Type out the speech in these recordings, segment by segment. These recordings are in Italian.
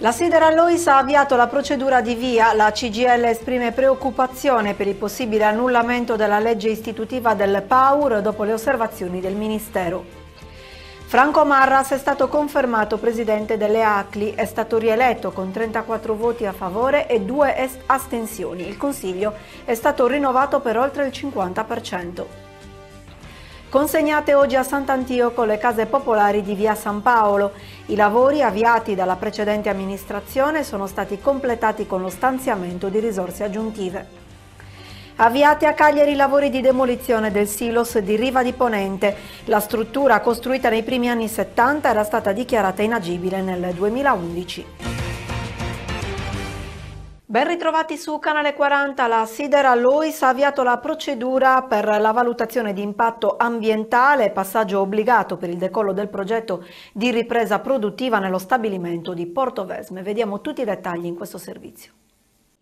La Sidera Lois ha avviato la procedura di via. La CGL esprime preoccupazione per il possibile annullamento della legge istitutiva del PAUR dopo le osservazioni del Ministero. Franco Marras è stato confermato presidente delle ACLI, è stato rieletto con 34 voti a favore e 2 astensioni. Il Consiglio è stato rinnovato per oltre il 50%. Consegnate oggi a Sant'Antioco le case popolari di via San Paolo. I lavori avviati dalla precedente amministrazione sono stati completati con lo stanziamento di risorse aggiuntive. Avviate a Cagliari i lavori di demolizione del silos di Riva di Ponente. La struttura costruita nei primi anni 70 era stata dichiarata inagibile nel 2011. Ben ritrovati su Canale 40, la Sidera Lois ha avviato la procedura per la valutazione di impatto ambientale, passaggio obbligato per il decollo del progetto di ripresa produttiva nello stabilimento di Porto Vesme. Vediamo tutti i dettagli in questo servizio.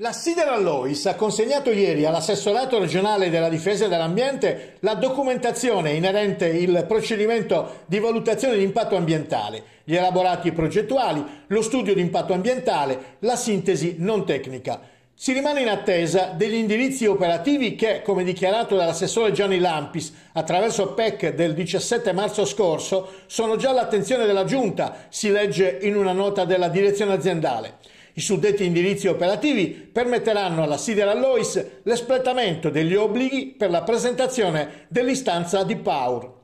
La Sidera Lois ha consegnato ieri all'assessorato regionale della difesa dell'ambiente la documentazione inerente il procedimento di valutazione di impatto ambientale, gli elaborati progettuali, lo studio di impatto ambientale, la sintesi non tecnica. Si rimane in attesa degli indirizzi operativi che, come dichiarato dall'assessore Gianni Lampis attraverso PEC del 17 marzo scorso, sono già all'attenzione della Giunta, si legge in una nota della direzione aziendale. I suddetti indirizzi operativi permetteranno alla Sidera Lois l'espletamento degli obblighi per la presentazione dell'istanza di Paur.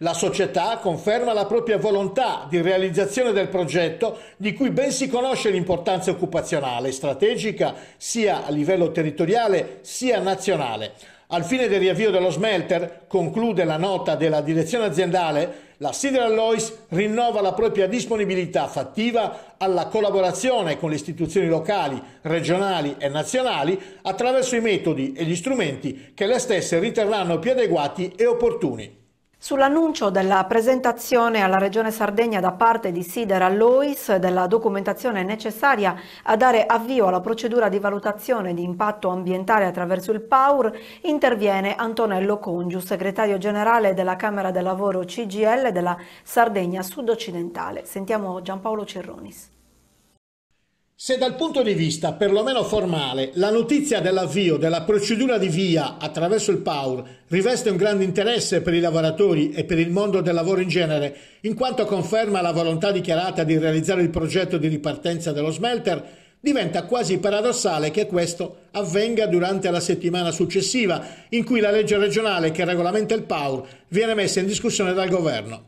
La società conferma la propria volontà di realizzazione del progetto di cui ben si conosce l'importanza occupazionale e strategica sia a livello territoriale sia nazionale. Al fine del riavvio dello smelter, conclude la nota della direzione aziendale, la Sidra Lois rinnova la propria disponibilità fattiva alla collaborazione con le istituzioni locali, regionali e nazionali attraverso i metodi e gli strumenti che le stesse riterranno più adeguati e opportuni. Sull'annuncio della presentazione alla Regione Sardegna da parte di Sidera Lois della documentazione necessaria a dare avvio alla procedura di valutazione di impatto ambientale attraverso il PAUR, interviene Antonello Congiu, segretario generale della Camera del Lavoro CGL della Sardegna Sud-Occidentale. Sentiamo Giampaolo Cerronis. Se dal punto di vista perlomeno formale la notizia dell'avvio della procedura di via attraverso il PAUR riveste un grande interesse per i lavoratori e per il mondo del lavoro in genere, in quanto conferma la volontà dichiarata di realizzare il progetto di ripartenza dello smelter, diventa quasi paradossale che questo avvenga durante la settimana successiva, in cui la legge regionale che regolamenta il PAUR viene messa in discussione dal governo.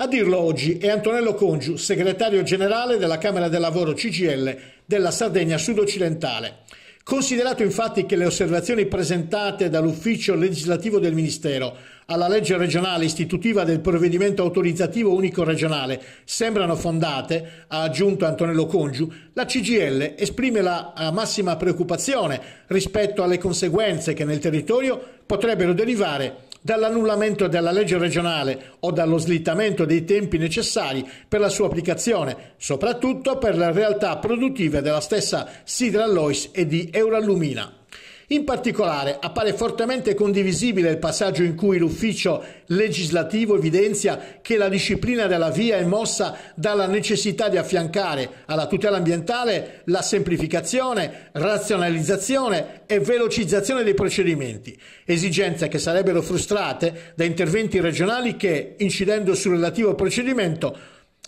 A dirlo oggi è Antonello Congiu, segretario generale della Camera del Lavoro CGL, della Sardegna sudoccidentale. Considerato infatti che le osservazioni presentate dall'ufficio legislativo del Ministero alla legge regionale istitutiva del provvedimento autorizzativo unico regionale sembrano fondate, ha aggiunto Antonello Congiu, la CGL esprime la eh, massima preoccupazione rispetto alle conseguenze che nel territorio potrebbero derivare dall'annullamento della legge regionale o dallo slittamento dei tempi necessari per la sua applicazione, soprattutto per le realtà produttive della stessa Sidra Lois e di Eurallumina. In particolare, appare fortemente condivisibile il passaggio in cui l'ufficio legislativo evidenzia che la disciplina della via è mossa dalla necessità di affiancare alla tutela ambientale la semplificazione, razionalizzazione e velocizzazione dei procedimenti, esigenze che sarebbero frustrate da interventi regionali che, incidendo sul relativo procedimento,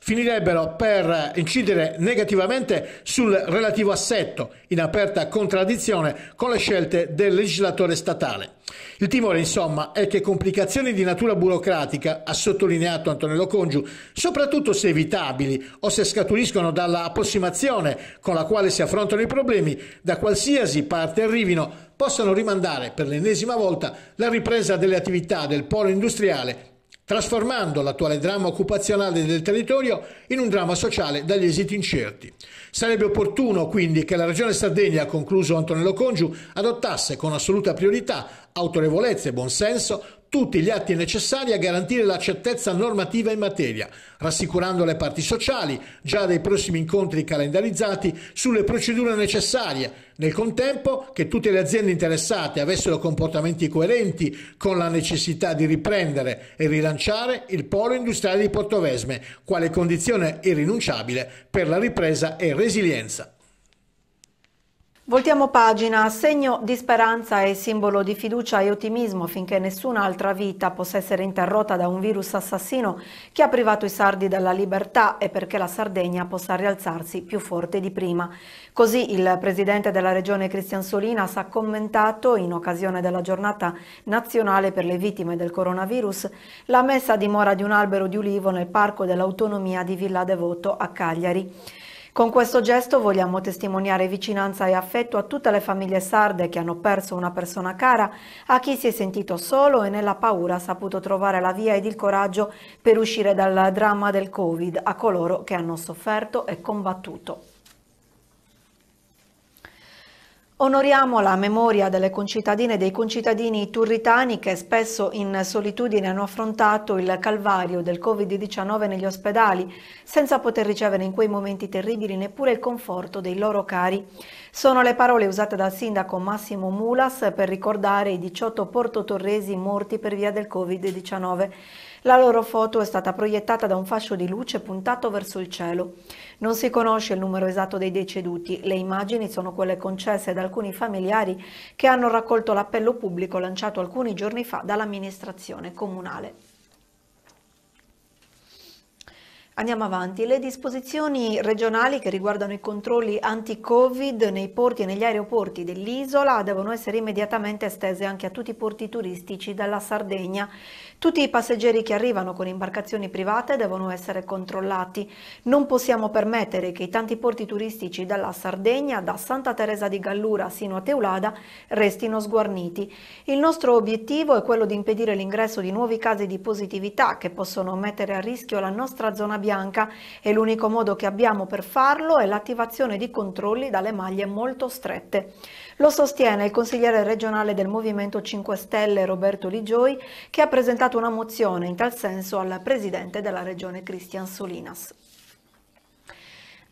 finirebbero per incidere negativamente sul relativo assetto, in aperta contraddizione con le scelte del legislatore statale. Il timore, insomma, è che complicazioni di natura burocratica, ha sottolineato Antonello Congiu, soprattutto se evitabili o se scaturiscono dalla approssimazione con la quale si affrontano i problemi, da qualsiasi parte arrivino, possano rimandare per l'ennesima volta la ripresa delle attività del polo industriale trasformando l'attuale dramma occupazionale del territorio in un dramma sociale dagli esiti incerti. Sarebbe opportuno quindi che la Regione Sardegna, concluso Antonello Congiu, adottasse con assoluta priorità, autorevolezza e buonsenso tutti gli atti necessari a garantire la certezza normativa in materia, rassicurando le parti sociali, già dai prossimi incontri calendarizzati, sulle procedure necessarie, nel contempo che tutte le aziende interessate avessero comportamenti coerenti con la necessità di riprendere e rilanciare il polo industriale di Portovesme, quale condizione irrinunciabile per la ripresa e resilienza. Voltiamo pagina, segno di speranza e simbolo di fiducia e ottimismo finché nessun'altra vita possa essere interrotta da un virus assassino che ha privato i sardi della libertà e perché la Sardegna possa rialzarsi più forte di prima. Così il presidente della regione Cristian Solinas ha commentato in occasione della giornata nazionale per le vittime del coronavirus la messa a dimora di un albero di ulivo nel Parco dell'Autonomia di Villa Devoto a Cagliari. Con questo gesto vogliamo testimoniare vicinanza e affetto a tutte le famiglie sarde che hanno perso una persona cara, a chi si è sentito solo e nella paura ha saputo trovare la via ed il coraggio per uscire dal dramma del Covid, a coloro che hanno sofferto e combattuto. Onoriamo la memoria delle concittadine e dei concittadini turritani che spesso in solitudine hanno affrontato il calvario del Covid-19 negli ospedali, senza poter ricevere in quei momenti terribili neppure il conforto dei loro cari. Sono le parole usate dal sindaco Massimo Mulas per ricordare i 18 portotorresi morti per via del Covid-19. La loro foto è stata proiettata da un fascio di luce puntato verso il cielo. Non si conosce il numero esatto dei deceduti, le immagini sono quelle concesse da alcuni familiari che hanno raccolto l'appello pubblico lanciato alcuni giorni fa dall'amministrazione comunale. Andiamo avanti. Le disposizioni regionali che riguardano i controlli anti-Covid nei porti e negli aeroporti dell'isola devono essere immediatamente estese anche a tutti i porti turistici della Sardegna. Tutti i passeggeri che arrivano con imbarcazioni private devono essere controllati. Non possiamo permettere che i tanti porti turistici dalla Sardegna, da Santa Teresa di Gallura sino a Teulada, restino sguarniti. Il nostro obiettivo è quello di impedire l'ingresso di nuovi casi di positività che possono mettere a rischio la nostra zona bianca e l'unico modo che abbiamo per farlo è l'attivazione di controlli dalle maglie molto strette. Lo sostiene il consigliere regionale del Movimento 5 Stelle Roberto Ligioi che ha presentato inviato una mozione in tal senso al presidente della regione Cristian Solinas.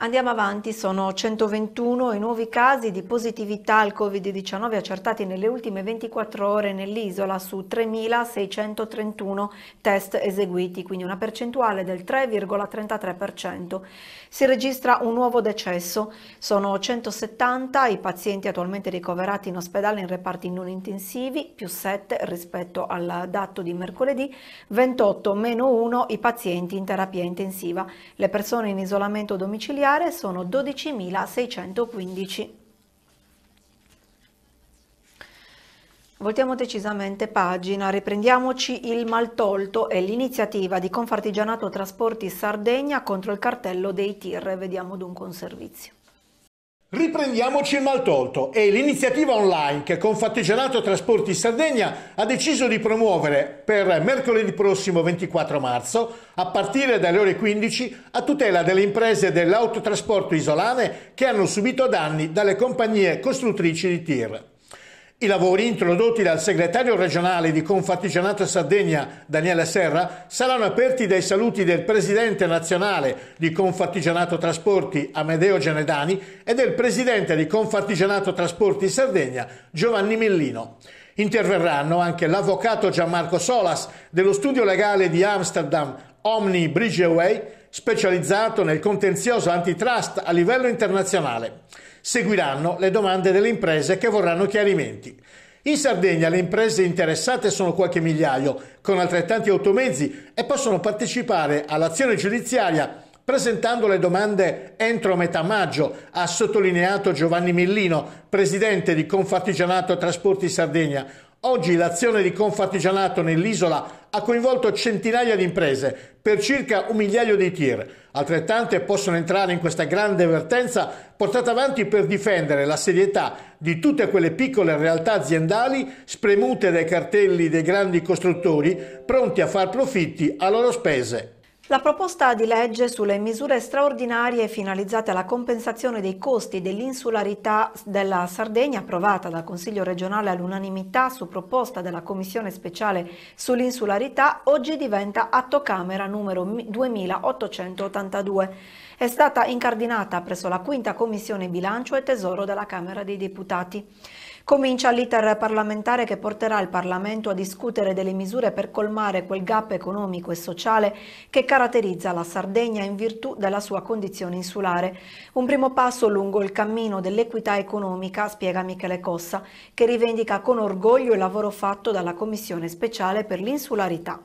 Andiamo avanti, sono 121 i nuovi casi di positività al Covid-19 accertati nelle ultime 24 ore nell'isola su 3.631 test eseguiti, quindi una percentuale del 3,33%. Si registra un nuovo decesso, sono 170 i pazienti attualmente ricoverati in ospedale in reparti non intensivi, più 7 rispetto al dato di mercoledì, 28 meno 1 i pazienti in terapia intensiva. Le persone in isolamento domiciliare pagare sono 12.615. Voltiamo decisamente pagina, riprendiamoci il maltolto e l'iniziativa di Confartigianato Trasporti Sardegna contro il cartello dei TIR. Vediamo dunque un servizio. Riprendiamoci il maltolto e l'iniziativa online che con Confattegelato Trasporti Sardegna ha deciso di promuovere per mercoledì prossimo 24 marzo a partire dalle ore 15 a tutela delle imprese dell'autotrasporto isolane che hanno subito danni dalle compagnie costruttrici di tir. I lavori introdotti dal segretario regionale di Confattigianato Sardegna, Daniele Serra, saranno aperti dai saluti del presidente nazionale di Confattigianato Trasporti, Amedeo Genedani, e del presidente di Confattigianato Trasporti Sardegna, Giovanni Millino. Interverranno anche l'avvocato Gianmarco Solas dello studio legale di Amsterdam, Omni Bridgeway, specializzato nel contenzioso antitrust a livello internazionale. Seguiranno le domande delle imprese che vorranno chiarimenti. In Sardegna le imprese interessate sono qualche migliaio, con altrettanti automezzi e possono partecipare all'azione giudiziaria presentando le domande entro metà maggio, ha sottolineato Giovanni Millino, presidente di Confartigianato Trasporti Sardegna, Oggi l'azione di Confartigianato nell'isola ha coinvolto centinaia di imprese per circa un migliaio di tir. Altrettante possono entrare in questa grande vertenza portata avanti per difendere la serietà di tutte quelle piccole realtà aziendali spremute dai cartelli dei grandi costruttori pronti a far profitti a loro spese. La proposta di legge sulle misure straordinarie finalizzate alla compensazione dei costi dell'insularità della Sardegna, approvata dal Consiglio regionale all'unanimità su proposta della Commissione speciale sull'insularità, oggi diventa attocamera numero 2882. È stata incardinata presso la quinta Commissione Bilancio e Tesoro della Camera dei Deputati. Comincia l'iter parlamentare che porterà il Parlamento a discutere delle misure per colmare quel gap economico e sociale che caratterizza la Sardegna in virtù della sua condizione insulare. Un primo passo lungo il cammino dell'equità economica, spiega Michele Cossa, che rivendica con orgoglio il lavoro fatto dalla Commissione speciale per l'insularità.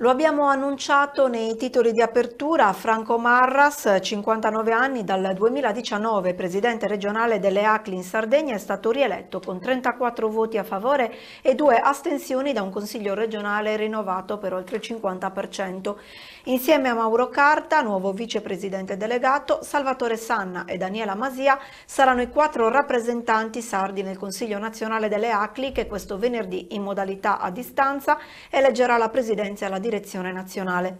Lo abbiamo annunciato nei titoli di apertura, Franco Marras, 59 anni, dal 2019 presidente regionale delle ACLI in Sardegna, è stato rieletto con 34 voti a favore e due astensioni da un consiglio regionale rinnovato per oltre il 50%. Insieme a Mauro Carta, nuovo vicepresidente delegato, Salvatore Sanna e Daniela Masia saranno i quattro rappresentanti sardi nel Consiglio nazionale delle ACLI che questo venerdì in modalità a distanza eleggerà la presidenza e la direzione direzione nazionale.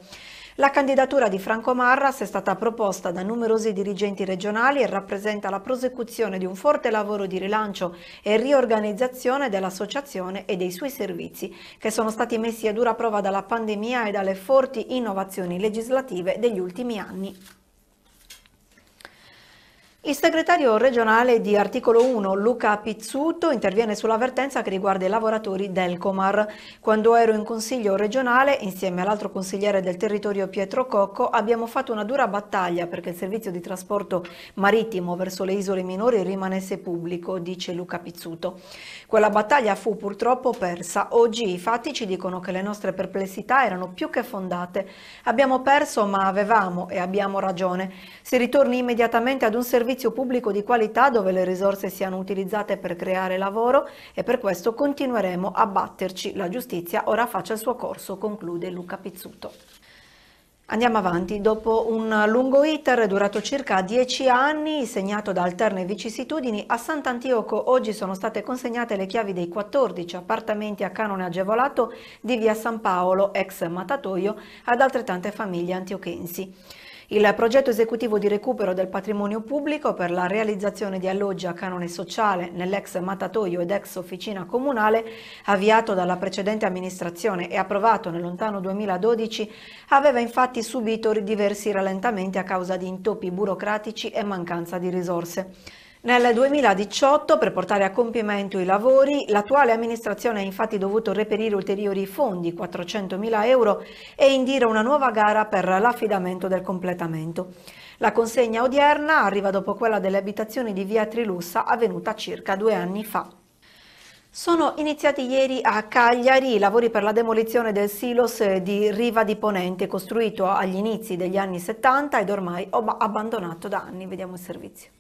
La candidatura di Franco Marras è stata proposta da numerosi dirigenti regionali e rappresenta la prosecuzione di un forte lavoro di rilancio e riorganizzazione dell'associazione e dei suoi servizi, che sono stati messi a dura prova dalla pandemia e dalle forti innovazioni legislative degli ultimi anni. Il segretario regionale di Articolo 1, Luca Pizzuto, interviene sull'avvertenza che riguarda i lavoratori del Comar. Quando ero in consiglio regionale, insieme all'altro consigliere del territorio Pietro Cocco, abbiamo fatto una dura battaglia perché il servizio di trasporto marittimo verso le isole minori rimanesse pubblico, dice Luca Pizzuto. Quella battaglia fu purtroppo persa. Oggi i fatti ci dicono che le nostre perplessità erano più che fondate. Abbiamo perso ma avevamo e abbiamo ragione. Si ritorni immediatamente ad un servizio servizio pubblico di qualità dove le risorse siano utilizzate per creare lavoro e per questo continueremo a batterci. La giustizia ora faccia il suo corso, conclude Luca Pizzuto. Andiamo avanti, dopo un lungo iter durato circa dieci anni, segnato da alterne vicissitudini, a Sant'Antioco oggi sono state consegnate le chiavi dei 14 appartamenti a canone agevolato di via San Paolo, ex Matatoio, ad altrettante famiglie antiochensi. Il progetto esecutivo di recupero del patrimonio pubblico per la realizzazione di alloggi a canone sociale nell'ex matatoio ed ex officina comunale, avviato dalla precedente amministrazione e approvato nel lontano 2012, aveva infatti subito diversi rallentamenti a causa di intoppi burocratici e mancanza di risorse. Nel 2018, per portare a compimento i lavori, l'attuale amministrazione ha infatti dovuto reperire ulteriori fondi, 400.000 euro, e indire una nuova gara per l'affidamento del completamento. La consegna odierna arriva dopo quella delle abitazioni di via Trilussa avvenuta circa due anni fa. Sono iniziati ieri a Cagliari i lavori per la demolizione del silos di Riva di Ponente, costruito agli inizi degli anni 70 ed ormai abbandonato da anni. Vediamo il servizio.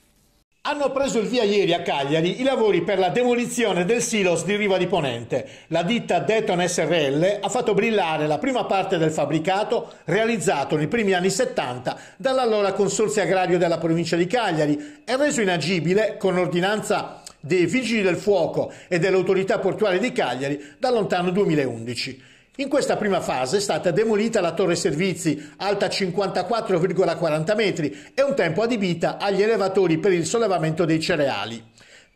Hanno preso il via ieri a Cagliari i lavori per la demolizione del silos di Riva di Ponente. La ditta Deton SRL ha fatto brillare la prima parte del fabbricato realizzato nei primi anni 70 dall'allora Consorzio Agrario della provincia di Cagliari e reso inagibile con ordinanza dei Vigili del Fuoco e dell'Autorità Portuale di Cagliari da lontano 2011. In questa prima fase è stata demolita la torre servizi alta 54,40 metri e un tempo adibita agli elevatori per il sollevamento dei cereali.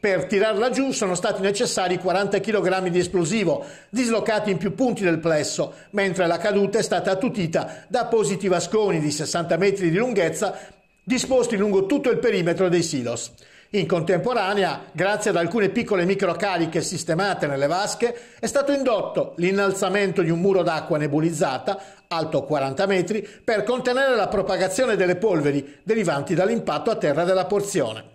Per tirarla giù sono stati necessari 40 kg di esplosivo, dislocati in più punti del plesso, mentre la caduta è stata attutita da appositi vasconi di 60 metri di lunghezza disposti lungo tutto il perimetro dei silos. In contemporanea, grazie ad alcune piccole microcariche sistemate nelle vasche, è stato indotto l'innalzamento di un muro d'acqua nebulizzata, alto 40 metri, per contenere la propagazione delle polveri derivanti dall'impatto a terra della porzione.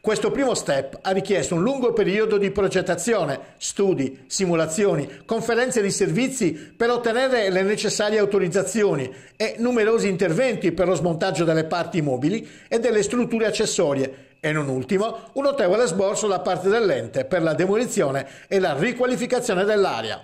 Questo primo step ha richiesto un lungo periodo di progettazione, studi, simulazioni, conferenze di servizi per ottenere le necessarie autorizzazioni e numerosi interventi per lo smontaggio delle parti mobili e delle strutture accessorie e non ultimo, un notevole sborso da parte dell'ente per la demolizione e la riqualificazione dell'area.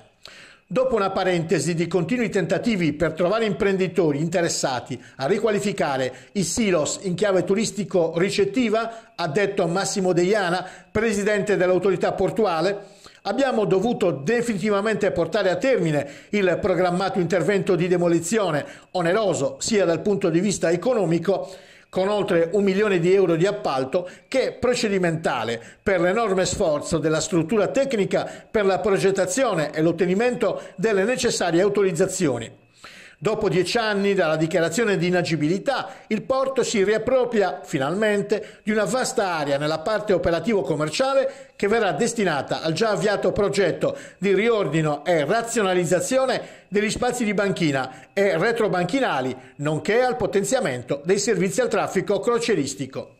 Dopo una parentesi di continui tentativi per trovare imprenditori interessati a riqualificare i silos in chiave turistico-ricettiva, ha detto Massimo Deiana, presidente dell'autorità portuale, abbiamo dovuto definitivamente portare a termine il programmato intervento di demolizione, oneroso sia dal punto di vista economico con oltre un milione di euro di appalto che è procedimentale per l'enorme sforzo della struttura tecnica per la progettazione e l'ottenimento delle necessarie autorizzazioni. Dopo dieci anni dalla dichiarazione di inagibilità, il porto si riappropria finalmente di una vasta area nella parte operativo-commerciale che verrà destinata al già avviato progetto di riordino e razionalizzazione degli spazi di banchina e retrobanchinali, nonché al potenziamento dei servizi al traffico croceristico.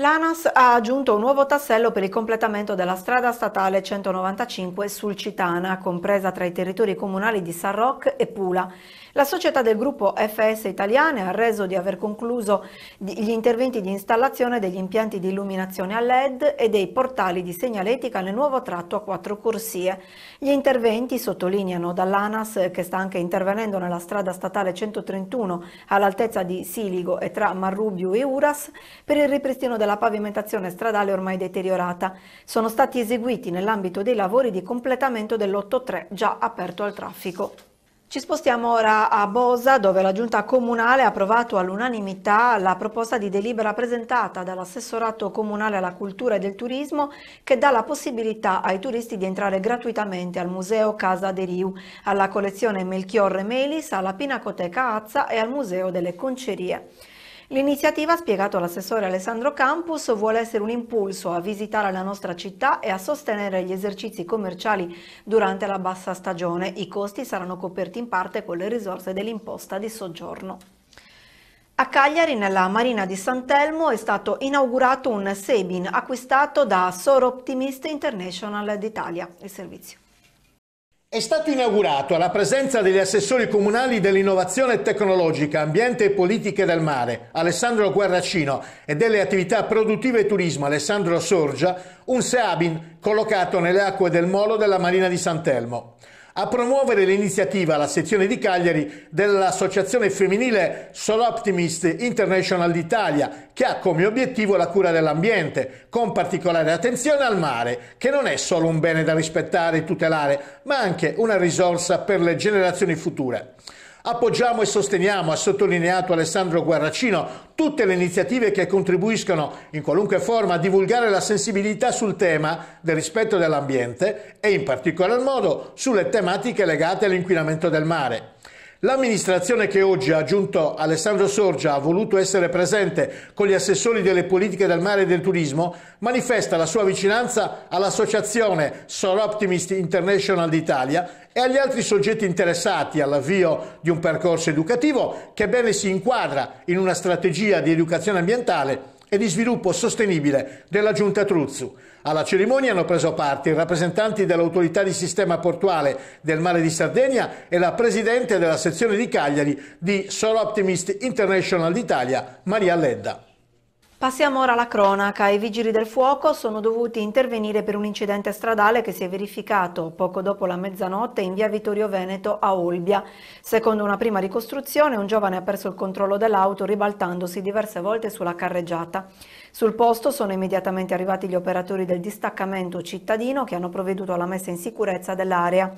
L'ANAS ha aggiunto un nuovo tassello per il completamento della strada statale 195 sul Citana, compresa tra i territori comunali di San Roque e Pula. La società del gruppo FS Italiane ha reso di aver concluso gli interventi di installazione degli impianti di illuminazione a LED e dei portali di segnaletica nel nuovo tratto a quattro corsie. Gli interventi, sottolineano dall'ANAS, che sta anche intervenendo nella strada statale 131 all'altezza di Siligo e tra Marrubio e Uras, per il ripristino della pavimentazione stradale ormai deteriorata. Sono stati eseguiti nell'ambito dei lavori di completamento dell'8.3 già aperto al traffico. Ci spostiamo ora a Bosa dove la giunta comunale ha approvato all'unanimità la proposta di delibera presentata dall'assessorato comunale alla cultura e del turismo che dà la possibilità ai turisti di entrare gratuitamente al museo Casa de Riu, alla collezione Melchiorre Melis, alla Pinacoteca Azza e al museo delle Concerie. L'iniziativa, ha spiegato l'assessore Alessandro Campus, vuole essere un impulso a visitare la nostra città e a sostenere gli esercizi commerciali durante la bassa stagione. I costi saranno coperti in parte con le risorse dell'imposta di soggiorno. A Cagliari, nella Marina di Sant'Elmo, è stato inaugurato un Sebin acquistato da Soroptimist International d'Italia. Il servizio. È stato inaugurato alla presenza degli assessori comunali dell'innovazione tecnologica, ambiente e politiche del mare, Alessandro Guerracino, e delle attività produttive e turismo, Alessandro Sorgia, un SEABIN collocato nelle acque del molo della Marina di San Telmo a promuovere l'iniziativa alla sezione di Cagliari dell'associazione femminile Sol Optimist International d'Italia, che ha come obiettivo la cura dell'ambiente, con particolare attenzione al mare, che non è solo un bene da rispettare e tutelare, ma anche una risorsa per le generazioni future. Appoggiamo e sosteniamo, ha sottolineato Alessandro Guarracino, tutte le iniziative che contribuiscono in qualunque forma a divulgare la sensibilità sul tema del rispetto dell'ambiente e in particolar modo sulle tematiche legate all'inquinamento del mare. L'amministrazione che oggi ha aggiunto Alessandro Sorgia ha voluto essere presente con gli assessori delle politiche del mare e del turismo manifesta la sua vicinanza all'associazione Soroptimist International d'Italia e agli altri soggetti interessati all'avvio di un percorso educativo che bene si inquadra in una strategia di educazione ambientale e di sviluppo sostenibile della Giunta Truzzu. Alla cerimonia hanno preso parte i rappresentanti dell'autorità di sistema portuale del mare di Sardegna e la presidente della sezione di Cagliari di Soroptimist International d'Italia, Maria Ledda. Passiamo ora alla cronaca. I vigili del fuoco sono dovuti intervenire per un incidente stradale che si è verificato poco dopo la mezzanotte in via Vittorio Veneto a Olbia. Secondo una prima ricostruzione, un giovane ha perso il controllo dell'auto ribaltandosi diverse volte sulla carreggiata. Sul posto sono immediatamente arrivati gli operatori del distaccamento cittadino che hanno provveduto alla messa in sicurezza dell'area.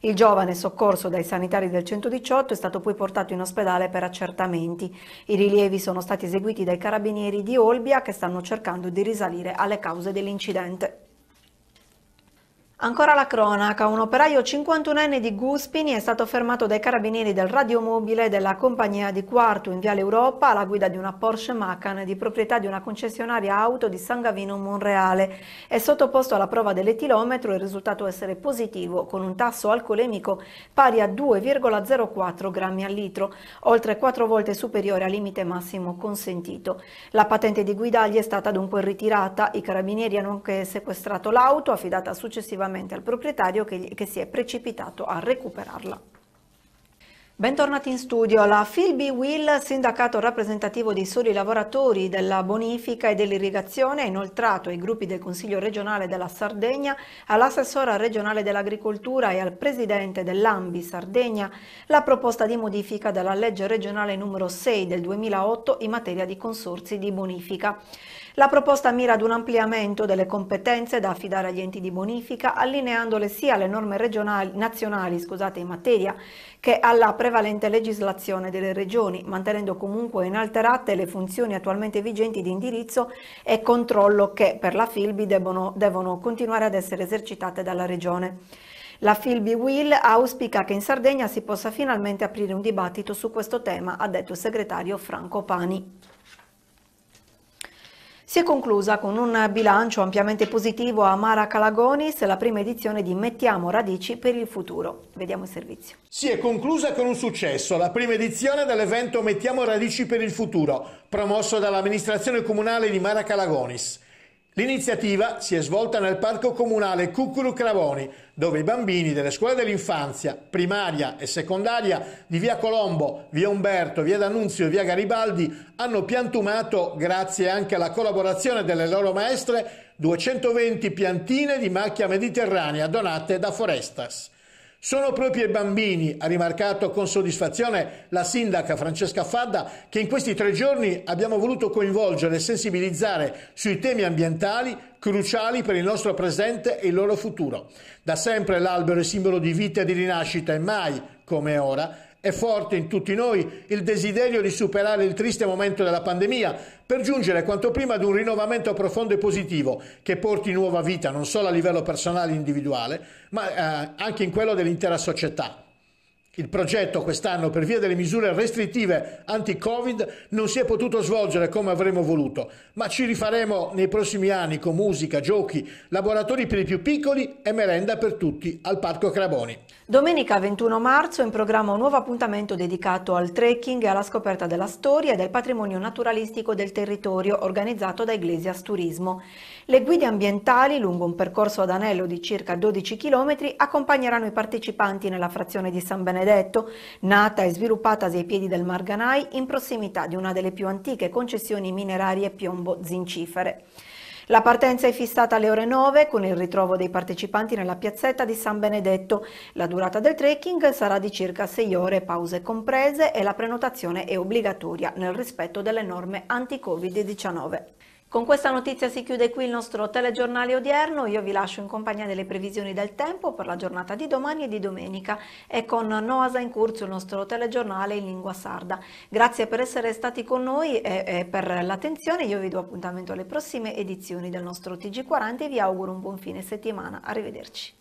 Il giovane, soccorso dai sanitari del 118, è stato poi portato in ospedale per accertamenti. I rilievi sono stati eseguiti dai carabinieri di Olbia che stanno cercando di risalire alle cause dell'incidente. Ancora la cronaca, un operaio 51enne di Guspini è stato fermato dai carabinieri del radiomobile della compagnia di Quartu in Viale Europa alla guida di una Porsche Macan di proprietà di una concessionaria auto di San Gavino Monreale. È sottoposto alla prova dell'etilometro e risultato essere positivo con un tasso alcolemico pari a 2,04 grammi al litro, oltre 4 volte superiore al limite massimo consentito. La patente di guida gli è stata dunque ritirata, i carabinieri hanno anche sequestrato l'auto affidata successivamente negativamente al proprietario che, che si è precipitato a recuperarla. Bentornati in studio. La Filbi Will, sindacato rappresentativo dei soli lavoratori della bonifica e dell'irrigazione, ha inoltrato ai gruppi del Consiglio regionale della Sardegna, all'assessora regionale dell'agricoltura e al presidente dell'Ambi Sardegna la proposta di modifica della legge regionale numero 6 del 2008 in materia di consorsi di bonifica. La proposta mira ad un ampliamento delle competenze da affidare agli enti di bonifica, allineandole sia alle norme nazionali scusate, in materia che alla prevalente legislazione delle regioni, mantenendo comunque inalterate le funzioni attualmente vigenti di indirizzo e controllo che per la FILBI devono, devono continuare ad essere esercitate dalla regione. La Filbi Will auspica che in Sardegna si possa finalmente aprire un dibattito su questo tema, ha detto il segretario Franco Pani. Si è conclusa con un bilancio ampiamente positivo a Mara Calagonis la prima edizione di Mettiamo radici per il futuro. Vediamo il servizio. Si è conclusa con un successo la prima edizione dell'evento Mettiamo radici per il futuro, promosso dall'amministrazione comunale di Mara Calagonis. L'iniziativa si è svolta nel Parco Comunale Cucuru Cravoni, dove i bambini delle scuole dell'infanzia, primaria e secondaria di Via Colombo, Via Umberto, Via D'Annunzio e Via Garibaldi hanno piantumato, grazie anche alla collaborazione delle loro maestre, 220 piantine di macchia mediterranea donate da Forestas. Sono proprio i bambini, ha rimarcato con soddisfazione la sindaca Francesca Fadda, che in questi tre giorni abbiamo voluto coinvolgere e sensibilizzare sui temi ambientali cruciali per il nostro presente e il loro futuro. Da sempre l'albero è simbolo di vita e di rinascita e mai, come ora, è forte in tutti noi il desiderio di superare il triste momento della pandemia per giungere quanto prima ad un rinnovamento profondo e positivo che porti nuova vita non solo a livello personale e individuale, ma eh, anche in quello dell'intera società. Il progetto quest'anno per via delle misure restrittive anti-Covid non si è potuto svolgere come avremmo voluto, ma ci rifaremo nei prossimi anni con musica, giochi, laboratori per i più piccoli e merenda per tutti al Parco Craboni. Domenica 21 marzo in programma un nuovo appuntamento dedicato al trekking e alla scoperta della storia e del patrimonio naturalistico del territorio organizzato da Iglesias Turismo. Le guide ambientali lungo un percorso ad anello di circa 12 km accompagneranno i partecipanti nella frazione di San Benedetto, nata e sviluppatasi ai piedi del Marganai in prossimità di una delle più antiche concessioni minerarie piombo-zincifere. La partenza è fissata alle ore 9 con il ritrovo dei partecipanti nella piazzetta di San Benedetto. La durata del trekking sarà di circa 6 ore, pause comprese e la prenotazione è obbligatoria nel rispetto delle norme anti-Covid-19. Con questa notizia si chiude qui il nostro telegiornale odierno, io vi lascio in compagnia delle previsioni del tempo per la giornata di domani e di domenica e con Noa Zaincurzu il nostro telegiornale in lingua sarda. Grazie per essere stati con noi e per l'attenzione, io vi do appuntamento alle prossime edizioni del nostro TG40 e vi auguro un buon fine settimana, arrivederci.